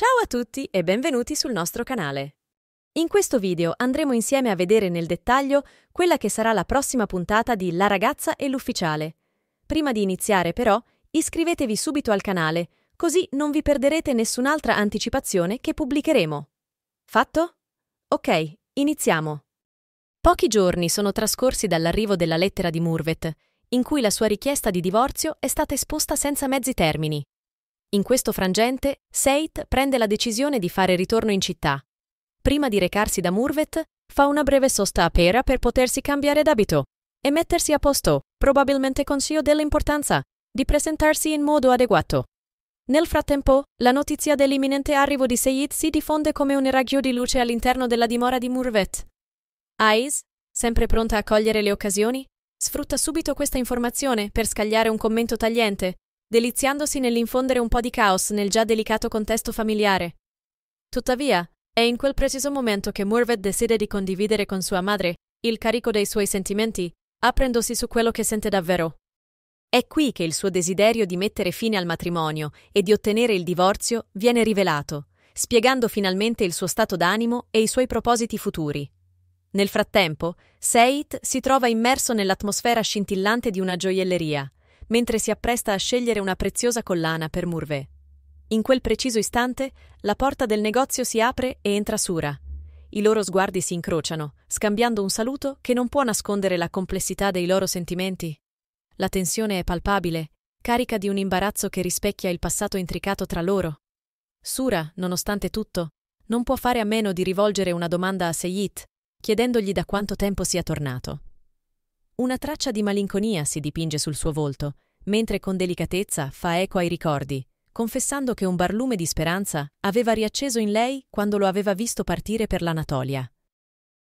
Ciao a tutti e benvenuti sul nostro canale. In questo video andremo insieme a vedere nel dettaglio quella che sarà la prossima puntata di La ragazza e l'ufficiale. Prima di iniziare però, iscrivetevi subito al canale, così non vi perderete nessun'altra anticipazione che pubblicheremo. Fatto? Ok, iniziamo. Pochi giorni sono trascorsi dall'arrivo della lettera di Murvet, in cui la sua richiesta di divorzio è stata esposta senza mezzi termini. In questo frangente, Seit prende la decisione di fare ritorno in città. Prima di recarsi da Murvet, fa una breve sosta a Pera per potersi cambiare d'abito e mettersi a posto, probabilmente consiglio dell'importanza di presentarsi in modo adeguato. Nel frattempo, la notizia dell'imminente arrivo di Seyid si diffonde come un raggio di luce all'interno della dimora di Murvet. Ais, sempre pronta a cogliere le occasioni, sfrutta subito questa informazione per scagliare un commento tagliente, deliziandosi nell'infondere un po' di caos nel già delicato contesto familiare. Tuttavia, è in quel preciso momento che Murvet decide di condividere con sua madre il carico dei suoi sentimenti, aprendosi su quello che sente davvero. È qui che il suo desiderio di mettere fine al matrimonio e di ottenere il divorzio viene rivelato, spiegando finalmente il suo stato d'animo e i suoi propositi futuri. Nel frattempo, Seit si trova immerso nell'atmosfera scintillante di una gioielleria, mentre si appresta a scegliere una preziosa collana per Murvé. In quel preciso istante, la porta del negozio si apre e entra Sura. I loro sguardi si incrociano, scambiando un saluto che non può nascondere la complessità dei loro sentimenti. La tensione è palpabile, carica di un imbarazzo che rispecchia il passato intricato tra loro. Sura, nonostante tutto, non può fare a meno di rivolgere una domanda a Seyit, chiedendogli da quanto tempo sia tornato. Una traccia di malinconia si dipinge sul suo volto, mentre con delicatezza fa eco ai ricordi, confessando che un barlume di speranza aveva riacceso in lei quando lo aveva visto partire per l'Anatolia.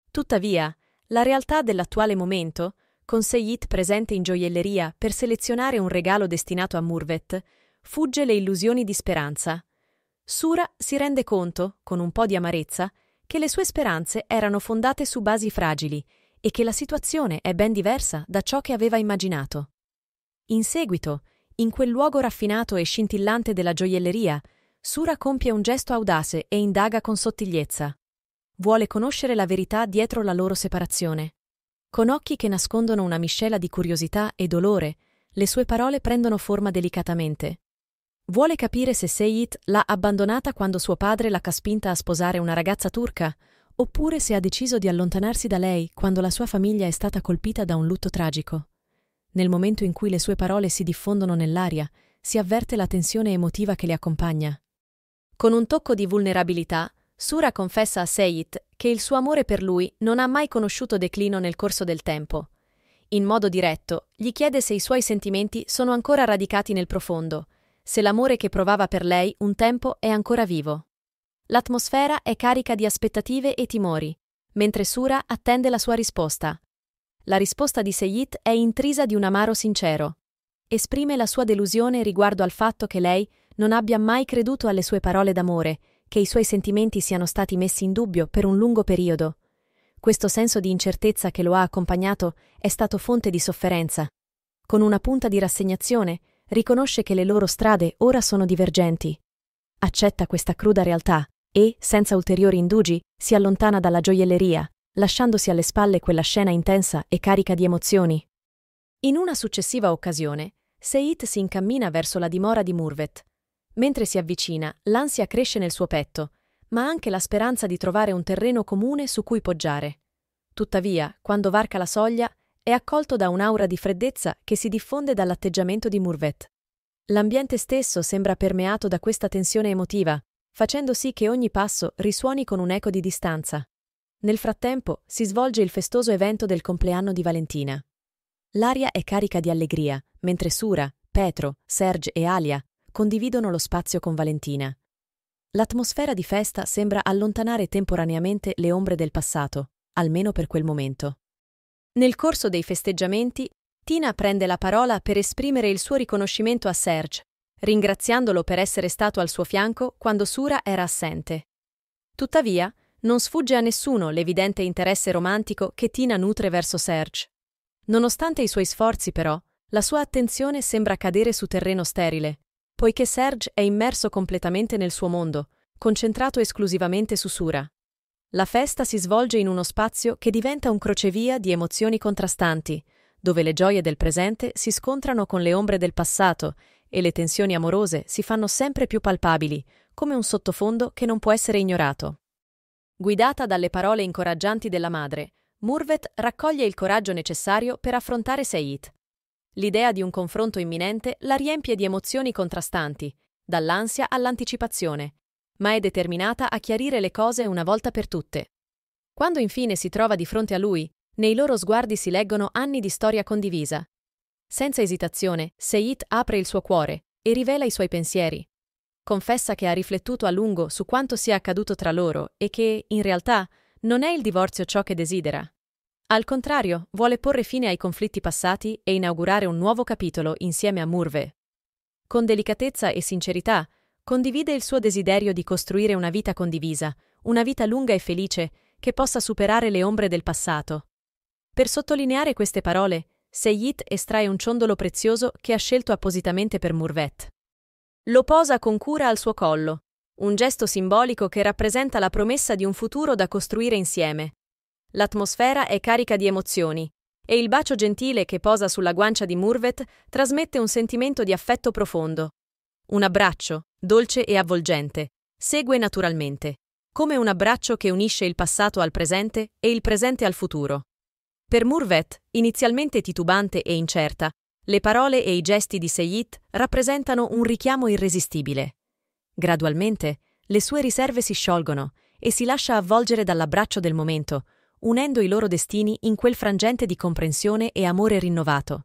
Tuttavia, la realtà dell'attuale momento, con Seyit presente in gioielleria per selezionare un regalo destinato a Murvet, fugge le illusioni di speranza. Sura si rende conto, con un po' di amarezza, che le sue speranze erano fondate su basi fragili e che la situazione è ben diversa da ciò che aveva immaginato. In seguito, in quel luogo raffinato e scintillante della gioielleria, Sura compie un gesto audace e indaga con sottigliezza. Vuole conoscere la verità dietro la loro separazione. Con occhi che nascondono una miscela di curiosità e dolore, le sue parole prendono forma delicatamente. Vuole capire se Seyit l'ha abbandonata quando suo padre l'ha caspinta a sposare una ragazza turca, oppure se ha deciso di allontanarsi da lei quando la sua famiglia è stata colpita da un lutto tragico. Nel momento in cui le sue parole si diffondono nell'aria, si avverte la tensione emotiva che le accompagna. Con un tocco di vulnerabilità, Sura confessa a Seyit che il suo amore per lui non ha mai conosciuto declino nel corso del tempo. In modo diretto, gli chiede se i suoi sentimenti sono ancora radicati nel profondo, se l'amore che provava per lei un tempo è ancora vivo. L'atmosfera è carica di aspettative e timori, mentre Sura attende la sua risposta. La risposta di Seyit è intrisa di un amaro sincero. Esprime la sua delusione riguardo al fatto che lei non abbia mai creduto alle sue parole d'amore, che i suoi sentimenti siano stati messi in dubbio per un lungo periodo. Questo senso di incertezza che lo ha accompagnato è stato fonte di sofferenza. Con una punta di rassegnazione, riconosce che le loro strade ora sono divergenti. Accetta questa cruda realtà e, senza ulteriori indugi, si allontana dalla gioielleria, lasciandosi alle spalle quella scena intensa e carica di emozioni. In una successiva occasione, Seit si incammina verso la dimora di Murvet. Mentre si avvicina, l'ansia cresce nel suo petto, ma anche la speranza di trovare un terreno comune su cui poggiare. Tuttavia, quando varca la soglia, è accolto da un'aura di freddezza che si diffonde dall'atteggiamento di Murvet. L'ambiente stesso sembra permeato da questa tensione emotiva, facendo sì che ogni passo risuoni con un eco di distanza. Nel frattempo si svolge il festoso evento del compleanno di Valentina. L'aria è carica di allegria, mentre Sura, Petro, Serge e Alia condividono lo spazio con Valentina. L'atmosfera di festa sembra allontanare temporaneamente le ombre del passato, almeno per quel momento. Nel corso dei festeggiamenti, Tina prende la parola per esprimere il suo riconoscimento a Serge, ringraziandolo per essere stato al suo fianco quando Sura era assente. Tuttavia, non sfugge a nessuno l'evidente interesse romantico che Tina nutre verso Serge. Nonostante i suoi sforzi, però, la sua attenzione sembra cadere su terreno sterile, poiché Serge è immerso completamente nel suo mondo, concentrato esclusivamente su Sura. La festa si svolge in uno spazio che diventa un crocevia di emozioni contrastanti, dove le gioie del presente si scontrano con le ombre del passato e le tensioni amorose si fanno sempre più palpabili, come un sottofondo che non può essere ignorato. Guidata dalle parole incoraggianti della madre, Murvet raccoglie il coraggio necessario per affrontare Said. L'idea di un confronto imminente la riempie di emozioni contrastanti, dall'ansia all'anticipazione, ma è determinata a chiarire le cose una volta per tutte. Quando infine si trova di fronte a lui, nei loro sguardi si leggono anni di storia condivisa, senza esitazione, Seyit apre il suo cuore e rivela i suoi pensieri. Confessa che ha riflettuto a lungo su quanto sia accaduto tra loro e che, in realtà, non è il divorzio ciò che desidera. Al contrario, vuole porre fine ai conflitti passati e inaugurare un nuovo capitolo insieme a Murve. Con delicatezza e sincerità, condivide il suo desiderio di costruire una vita condivisa, una vita lunga e felice che possa superare le ombre del passato. Per sottolineare queste parole, Seyit estrae un ciondolo prezioso che ha scelto appositamente per Murvet. Lo posa con cura al suo collo, un gesto simbolico che rappresenta la promessa di un futuro da costruire insieme. L'atmosfera è carica di emozioni e il bacio gentile che posa sulla guancia di Murvet trasmette un sentimento di affetto profondo. Un abbraccio, dolce e avvolgente, segue naturalmente, come un abbraccio che unisce il passato al presente e il presente al futuro. Per Murvet, inizialmente titubante e incerta, le parole e i gesti di Seyit rappresentano un richiamo irresistibile. Gradualmente, le sue riserve si sciolgono e si lascia avvolgere dall'abbraccio del momento, unendo i loro destini in quel frangente di comprensione e amore rinnovato.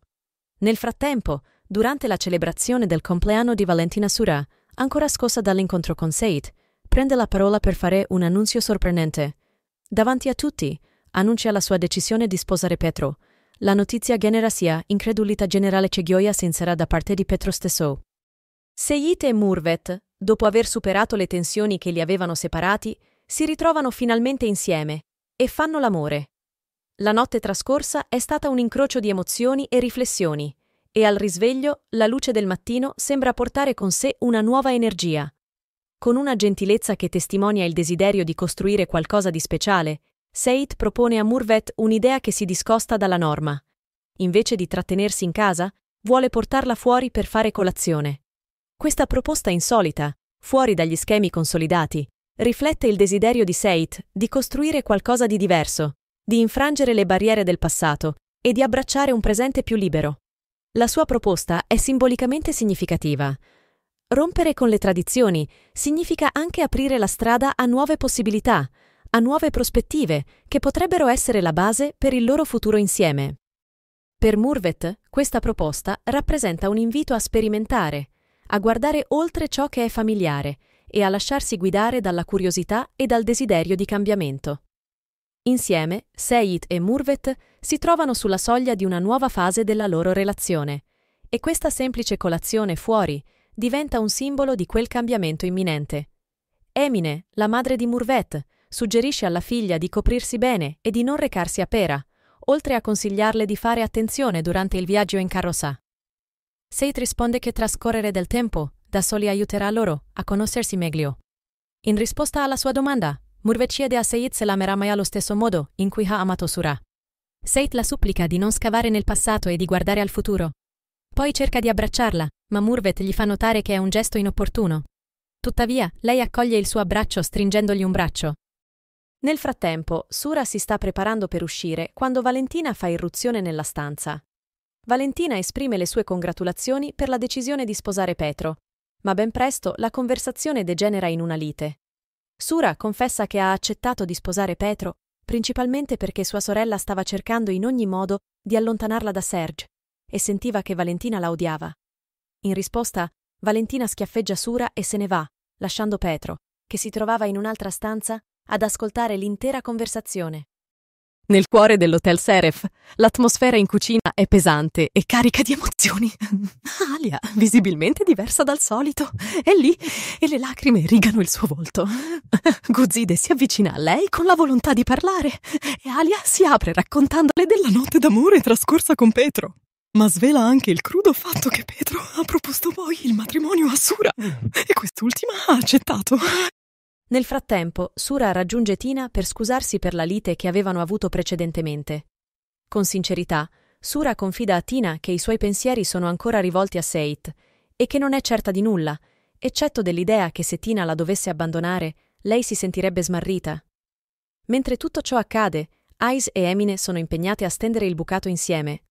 Nel frattempo, durante la celebrazione del compleanno di Valentina Sura, ancora scossa dall'incontro con Seyit, prende la parola per fare un annunzio sorprendente. Davanti a tutti, annuncia la sua decisione di sposare Petro. La notizia genera sia incredulità generale che gioia sincera da parte di Petro stesso. Seyite e Murvet, dopo aver superato le tensioni che li avevano separati, si ritrovano finalmente insieme e fanno l'amore. La notte trascorsa è stata un incrocio di emozioni e riflessioni, e al risveglio la luce del mattino sembra portare con sé una nuova energia. Con una gentilezza che testimonia il desiderio di costruire qualcosa di speciale Seit propone a Murvet un'idea che si discosta dalla norma. Invece di trattenersi in casa, vuole portarla fuori per fare colazione. Questa proposta insolita, fuori dagli schemi consolidati, riflette il desiderio di Seit di costruire qualcosa di diverso, di infrangere le barriere del passato e di abbracciare un presente più libero. La sua proposta è simbolicamente significativa. Rompere con le tradizioni significa anche aprire la strada a nuove possibilità, a nuove prospettive che potrebbero essere la base per il loro futuro insieme. Per Murvet, questa proposta rappresenta un invito a sperimentare, a guardare oltre ciò che è familiare e a lasciarsi guidare dalla curiosità e dal desiderio di cambiamento. Insieme, Seit e Murvet si trovano sulla soglia di una nuova fase della loro relazione, e questa semplice colazione fuori diventa un simbolo di quel cambiamento imminente. Emine, la madre di Murvet, suggerisce alla figlia di coprirsi bene e di non recarsi a Pera, oltre a consigliarle di fare attenzione durante il viaggio in carrozza. Seit risponde che trascorrere del tempo da soli aiuterà loro a conoscersi meglio. In risposta alla sua domanda, Murve chiede a Seit se l'amerà mai allo stesso modo in cui ha amato Sura. Seit la supplica di non scavare nel passato e di guardare al futuro. Poi cerca di abbracciarla, ma Murvet gli fa notare che è un gesto inopportuno. Tuttavia, lei accoglie il suo abbraccio stringendogli un braccio. Nel frattempo, Sura si sta preparando per uscire quando Valentina fa irruzione nella stanza. Valentina esprime le sue congratulazioni per la decisione di sposare Petro, ma ben presto la conversazione degenera in una lite. Sura confessa che ha accettato di sposare Petro principalmente perché sua sorella stava cercando in ogni modo di allontanarla da Serge e sentiva che Valentina la odiava. In risposta, Valentina schiaffeggia Sura e se ne va, lasciando Petro, che si trovava in un'altra stanza, ad ascoltare l'intera conversazione. Nel cuore dell'Hotel Seref, l'atmosfera in cucina è pesante e carica di emozioni. Alia, visibilmente diversa dal solito, è lì e le lacrime rigano il suo volto. Guzide si avvicina a lei con la volontà di parlare e Alia si apre raccontandole della notte d'amore trascorsa con Petro. Ma svela anche il crudo fatto che Petro ha proposto poi il matrimonio a Sura e quest'ultima ha accettato. Nel frattempo, Sura raggiunge Tina per scusarsi per la lite che avevano avuto precedentemente. Con sincerità, Sura confida a Tina che i suoi pensieri sono ancora rivolti a Seit e che non è certa di nulla, eccetto dell'idea che se Tina la dovesse abbandonare, lei si sentirebbe smarrita. Mentre tutto ciò accade, Ice e Emine sono impegnate a stendere il bucato insieme.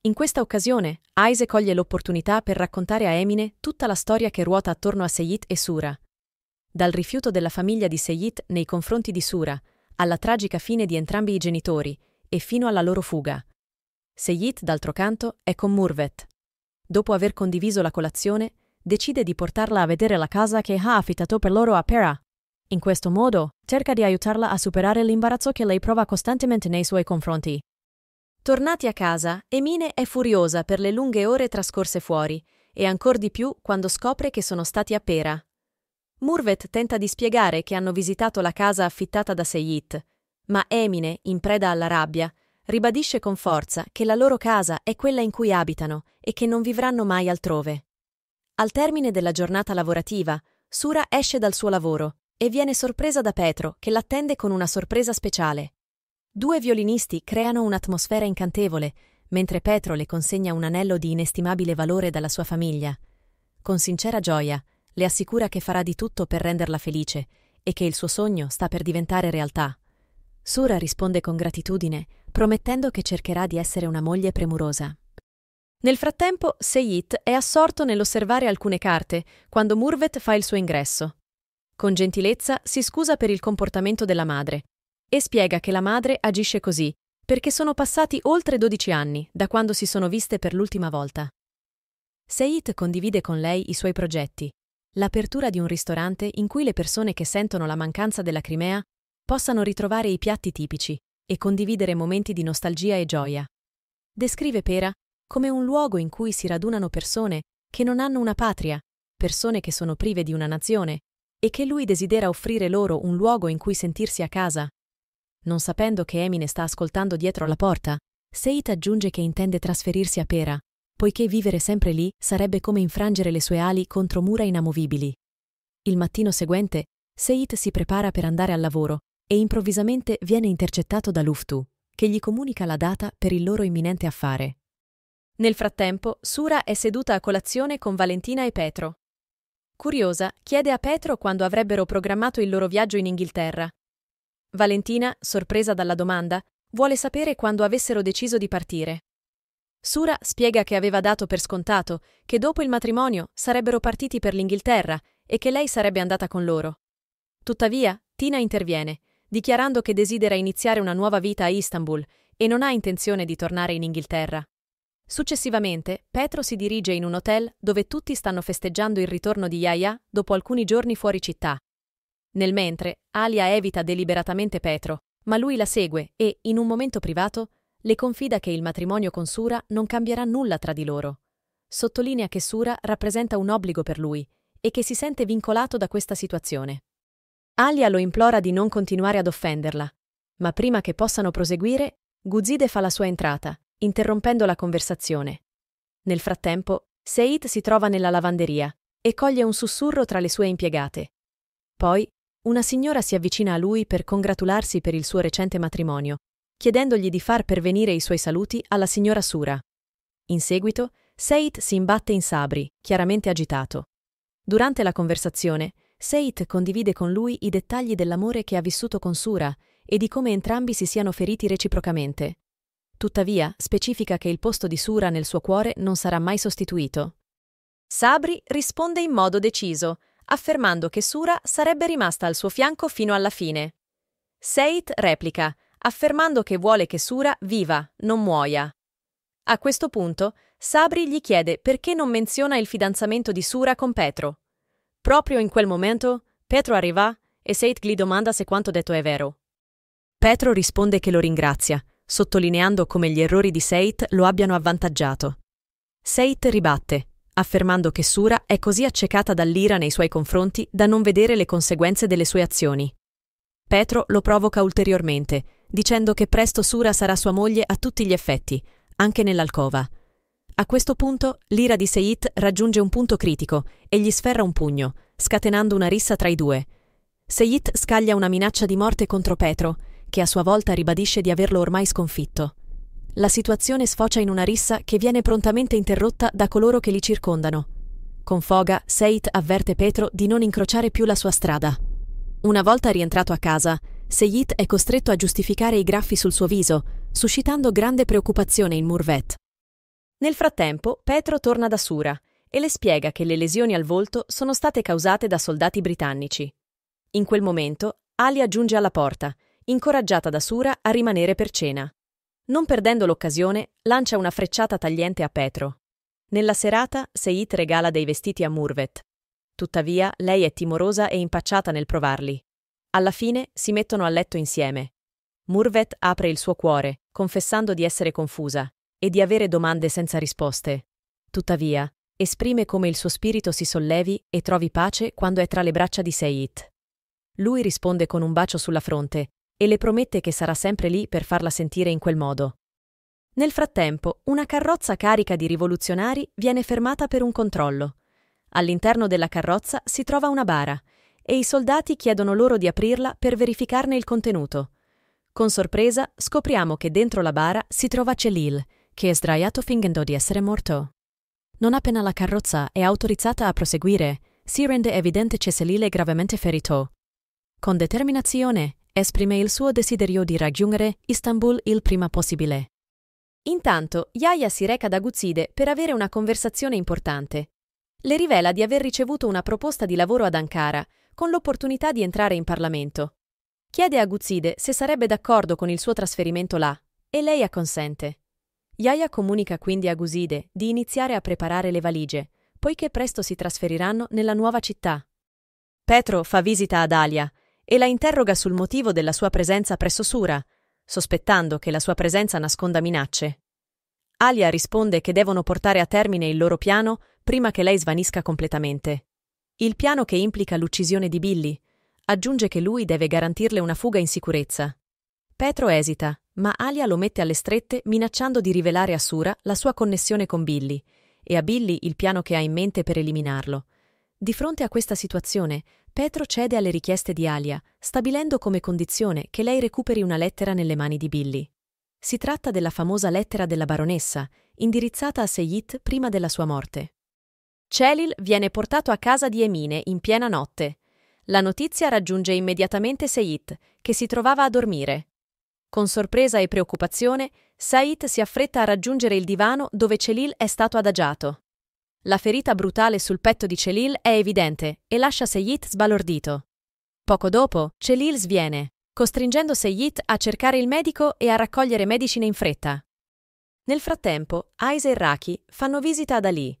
In questa occasione, Ice coglie l'opportunità per raccontare a Emine tutta la storia che ruota attorno a Seit e Sura dal rifiuto della famiglia di Seyit nei confronti di Sura, alla tragica fine di entrambi i genitori e fino alla loro fuga. Seyit, d'altro canto, è con Murvet. Dopo aver condiviso la colazione, decide di portarla a vedere la casa che ha affittato per loro a Pera. In questo modo, cerca di aiutarla a superare l'imbarazzo che lei prova costantemente nei suoi confronti. Tornati a casa, Emine è furiosa per le lunghe ore trascorse fuori, e ancor di più quando scopre che sono stati a Pera, Murvet tenta di spiegare che hanno visitato la casa affittata da Seyit, ma Emine, in preda alla rabbia, ribadisce con forza che la loro casa è quella in cui abitano e che non vivranno mai altrove. Al termine della giornata lavorativa, Sura esce dal suo lavoro e viene sorpresa da Petro che l'attende con una sorpresa speciale. Due violinisti creano un'atmosfera incantevole, mentre Petro le consegna un anello di inestimabile valore dalla sua famiglia. Con sincera gioia, le assicura che farà di tutto per renderla felice e che il suo sogno sta per diventare realtà. Sura risponde con gratitudine, promettendo che cercherà di essere una moglie premurosa. Nel frattempo, Seyit è assorto nell'osservare alcune carte quando Murvet fa il suo ingresso. Con gentilezza si scusa per il comportamento della madre e spiega che la madre agisce così perché sono passati oltre 12 anni da quando si sono viste per l'ultima volta. Seyit condivide con lei i suoi progetti l'apertura di un ristorante in cui le persone che sentono la mancanza della Crimea possano ritrovare i piatti tipici e condividere momenti di nostalgia e gioia. Descrive Pera come un luogo in cui si radunano persone che non hanno una patria, persone che sono prive di una nazione, e che lui desidera offrire loro un luogo in cui sentirsi a casa. Non sapendo che Emine sta ascoltando dietro la porta, Seit aggiunge che intende trasferirsi a Pera, poiché vivere sempre lì sarebbe come infrangere le sue ali contro mura inamovibili. Il mattino seguente, Seit si prepara per andare al lavoro e improvvisamente viene intercettato da Luftu, che gli comunica la data per il loro imminente affare. Nel frattempo, Sura è seduta a colazione con Valentina e Petro. Curiosa, chiede a Petro quando avrebbero programmato il loro viaggio in Inghilterra. Valentina, sorpresa dalla domanda, vuole sapere quando avessero deciso di partire. Sura spiega che aveva dato per scontato che dopo il matrimonio sarebbero partiti per l'Inghilterra e che lei sarebbe andata con loro. Tuttavia, Tina interviene, dichiarando che desidera iniziare una nuova vita a Istanbul e non ha intenzione di tornare in Inghilterra. Successivamente, Petro si dirige in un hotel dove tutti stanno festeggiando il ritorno di Yaya dopo alcuni giorni fuori città. Nel mentre, Alia evita deliberatamente Petro, ma lui la segue e, in un momento privato, le confida che il matrimonio con Sura non cambierà nulla tra di loro. Sottolinea che Sura rappresenta un obbligo per lui e che si sente vincolato da questa situazione. Alia lo implora di non continuare ad offenderla, ma prima che possano proseguire, Guzide fa la sua entrata, interrompendo la conversazione. Nel frattempo, Seit si trova nella lavanderia e coglie un sussurro tra le sue impiegate. Poi, una signora si avvicina a lui per congratularsi per il suo recente matrimonio chiedendogli di far pervenire i suoi saluti alla signora Sura. In seguito, Seit si imbatte in Sabri, chiaramente agitato. Durante la conversazione, Seit condivide con lui i dettagli dell'amore che ha vissuto con Sura e di come entrambi si siano feriti reciprocamente. Tuttavia, specifica che il posto di Sura nel suo cuore non sarà mai sostituito. Sabri risponde in modo deciso, affermando che Sura sarebbe rimasta al suo fianco fino alla fine. Seit replica, affermando che vuole che Sura viva, non muoia. A questo punto, Sabri gli chiede perché non menziona il fidanzamento di Sura con Petro. Proprio in quel momento, Petro arriva e Seit gli domanda se quanto detto è vero. Petro risponde che lo ringrazia, sottolineando come gli errori di Seit lo abbiano avvantaggiato. Seit ribatte, affermando che Sura è così accecata dall'ira nei suoi confronti da non vedere le conseguenze delle sue azioni. Petro lo provoca ulteriormente, dicendo che presto Sura sarà sua moglie a tutti gli effetti, anche nell'alcova. A questo punto l'ira di Seit raggiunge un punto critico e gli sferra un pugno, scatenando una rissa tra i due. Seit scaglia una minaccia di morte contro Petro, che a sua volta ribadisce di averlo ormai sconfitto. La situazione sfocia in una rissa che viene prontamente interrotta da coloro che li circondano. Con foga, Seit avverte Petro di non incrociare più la sua strada. Una volta rientrato a casa, Seyit è costretto a giustificare i graffi sul suo viso, suscitando grande preoccupazione in Murvet. Nel frattempo, Petro torna da Sura e le spiega che le lesioni al volto sono state causate da soldati britannici. In quel momento, Alia giunge alla porta, incoraggiata da Sura a rimanere per cena. Non perdendo l'occasione, lancia una frecciata tagliente a Petro. Nella serata, Seyit regala dei vestiti a Murvet. Tuttavia, lei è timorosa e impacciata nel provarli. Alla fine si mettono a letto insieme. Murvet apre il suo cuore, confessando di essere confusa e di avere domande senza risposte. Tuttavia, esprime come il suo spirito si sollevi e trovi pace quando è tra le braccia di Seit. Lui risponde con un bacio sulla fronte e le promette che sarà sempre lì per farla sentire in quel modo. Nel frattempo, una carrozza carica di rivoluzionari viene fermata per un controllo. All'interno della carrozza si trova una bara e i soldati chiedono loro di aprirla per verificarne il contenuto. Con sorpresa scopriamo che dentro la bara si trova Celil, che è sdraiato fingendo di essere morto. Non appena la carrozza è autorizzata a proseguire, si rende evidente che Celil è gravemente ferito. Con determinazione esprime il suo desiderio di raggiungere Istanbul il prima possibile. Intanto, Yaya si reca da Guzzide per avere una conversazione importante. Le rivela di aver ricevuto una proposta di lavoro ad Ankara con l'opportunità di entrare in Parlamento. Chiede a Guzide se sarebbe d'accordo con il suo trasferimento là, e lei acconsente. Yaya comunica quindi a Guzide di iniziare a preparare le valigie, poiché presto si trasferiranno nella nuova città. Petro fa visita ad Alia e la interroga sul motivo della sua presenza presso Sura, sospettando che la sua presenza nasconda minacce. Alia risponde che devono portare a termine il loro piano prima che lei svanisca completamente il piano che implica l'uccisione di Billy. Aggiunge che lui deve garantirle una fuga in sicurezza. Petro esita, ma Alia lo mette alle strette minacciando di rivelare a Sura la sua connessione con Billy e a Billy il piano che ha in mente per eliminarlo. Di fronte a questa situazione, Petro cede alle richieste di Alia, stabilendo come condizione che lei recuperi una lettera nelle mani di Billy. Si tratta della famosa lettera della baronessa, indirizzata a Seyit prima della sua morte. Celil viene portato a casa di Emine in piena notte. La notizia raggiunge immediatamente Said, che si trovava a dormire. Con sorpresa e preoccupazione, Said si affretta a raggiungere il divano dove Celil è stato adagiato. La ferita brutale sul petto di Celil è evidente e lascia Seyit sbalordito. Poco dopo, Celil sviene, costringendo Seyit a cercare il medico e a raccogliere medicine in fretta. Nel frattempo, Aise e Raki fanno visita ad Ali,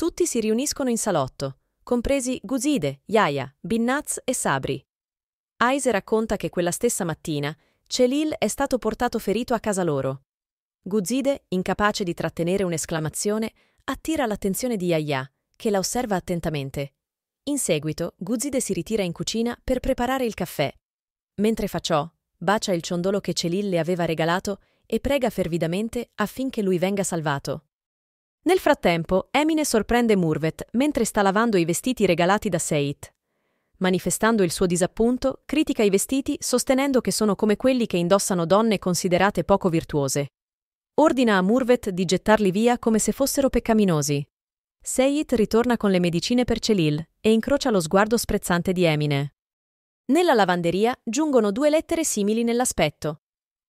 tutti si riuniscono in salotto, compresi Guzide, Yaya, Binnaz e Sabri. Aise racconta che quella stessa mattina Celil è stato portato ferito a casa loro. Guzide, incapace di trattenere un'esclamazione, attira l'attenzione di Yaya, che la osserva attentamente. In seguito, Guzide si ritira in cucina per preparare il caffè. Mentre fa ciò, bacia il ciondolo che Celil le aveva regalato e prega fervidamente affinché lui venga salvato. Nel frattempo, Emine sorprende Murvet mentre sta lavando i vestiti regalati da Seit. Manifestando il suo disappunto, critica i vestiti sostenendo che sono come quelli che indossano donne considerate poco virtuose. Ordina a Murvet di gettarli via come se fossero peccaminosi. Seit ritorna con le medicine per Celil e incrocia lo sguardo sprezzante di Emine. Nella lavanderia giungono due lettere simili nell'aspetto,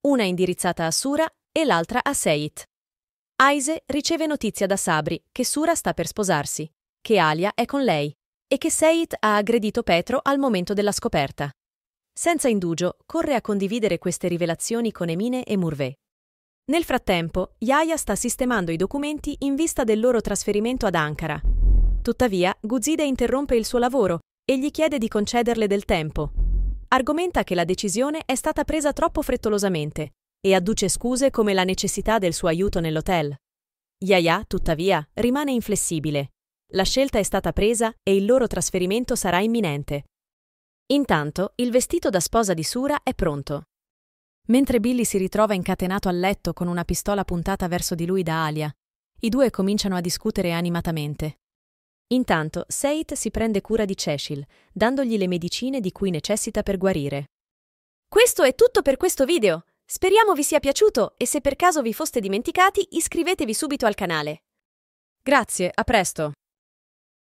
una indirizzata a Sura e l'altra a Seit. Aise riceve notizia da Sabri che Sura sta per sposarsi, che Alia è con lei e che Seit ha aggredito Petro al momento della scoperta. Senza indugio, corre a condividere queste rivelazioni con Emine e Murvé. Nel frattempo, Yaya sta sistemando i documenti in vista del loro trasferimento ad Ankara. Tuttavia, Guzide interrompe il suo lavoro e gli chiede di concederle del tempo. Argomenta che la decisione è stata presa troppo frettolosamente e adduce scuse come la necessità del suo aiuto nell'hotel. Yaya, tuttavia, rimane inflessibile. La scelta è stata presa e il loro trasferimento sarà imminente. Intanto, il vestito da sposa di Sura è pronto. Mentre Billy si ritrova incatenato al letto con una pistola puntata verso di lui da Alia, i due cominciano a discutere animatamente. Intanto, Seit si prende cura di Cecil, dandogli le medicine di cui necessita per guarire. Questo è tutto per questo video! Speriamo vi sia piaciuto e se per caso vi foste dimenticati iscrivetevi subito al canale. Grazie, a presto!